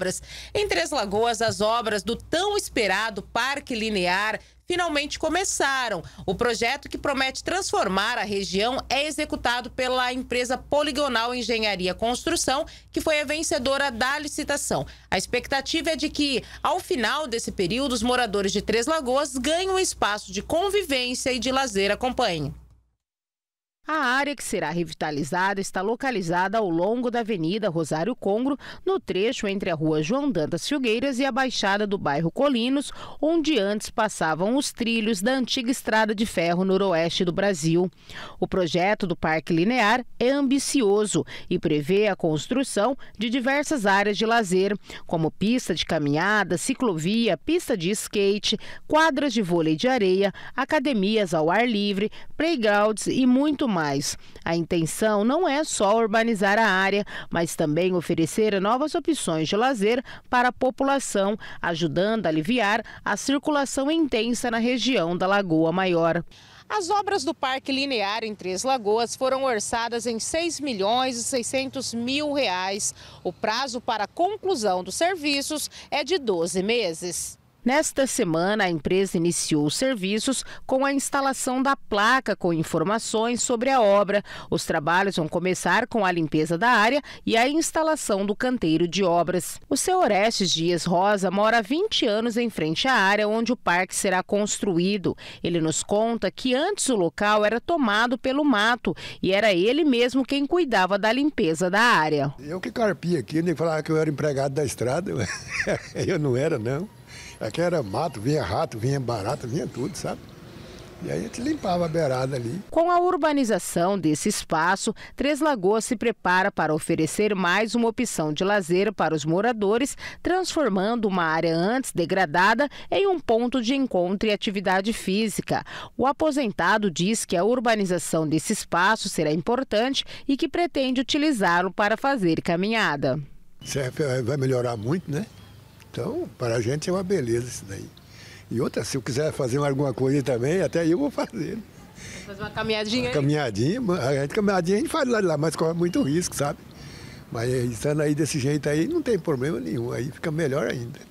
obras. Em Três Lagoas, as obras do tão esperado Parque Linear finalmente começaram. O projeto que promete transformar a região é executado pela empresa Poligonal Engenharia Construção, que foi a vencedora da licitação. A expectativa é de que, ao final desse período, os moradores de Três Lagoas ganhem um espaço de convivência e de lazer. Acompanhe área que será revitalizada está localizada ao longo da Avenida Rosário Congro, no trecho entre a Rua João Dantas Filgueiras e a Baixada do bairro Colinos, onde antes passavam os trilhos da antiga estrada de ferro noroeste do Brasil. O projeto do Parque Linear é ambicioso e prevê a construção de diversas áreas de lazer, como pista de caminhada, ciclovia, pista de skate, quadras de vôlei de areia, academias ao ar livre, playgrounds e muito mais. A intenção não é só urbanizar a área, mas também oferecer novas opções de lazer para a população, ajudando a aliviar a circulação intensa na região da Lagoa Maior. As obras do Parque Linear em Três Lagoas foram orçadas em 6 milhões e 600 mil reais. O prazo para a conclusão dos serviços é de 12 meses. Nesta semana, a empresa iniciou os serviços com a instalação da placa com informações sobre a obra. Os trabalhos vão começar com a limpeza da área e a instalação do canteiro de obras. O seu Orestes Dias Rosa mora há 20 anos em frente à área onde o parque será construído. Ele nos conta que antes o local era tomado pelo mato e era ele mesmo quem cuidava da limpeza da área. Eu que carpia aqui, nem falava que eu era empregado da estrada, eu não era não. Aqui é era mato, vinha rato, vinha barata, vinha tudo, sabe? E aí a gente limpava a beirada ali. Com a urbanização desse espaço, Três Lagoas se prepara para oferecer mais uma opção de lazer para os moradores, transformando uma área antes degradada em um ponto de encontro e atividade física. O aposentado diz que a urbanização desse espaço será importante e que pretende utilizá-lo para fazer caminhada. É, vai melhorar muito, né? Então, para a gente é uma beleza isso daí. E outra, se eu quiser fazer alguma coisa também, até aí eu vou fazer. fazer uma caminhadinha? Uma caminhadinha, a gente, caminhadinha a gente faz lá de lá, mas corre muito risco, sabe? Mas estando aí desse jeito aí, não tem problema nenhum, aí fica melhor ainda.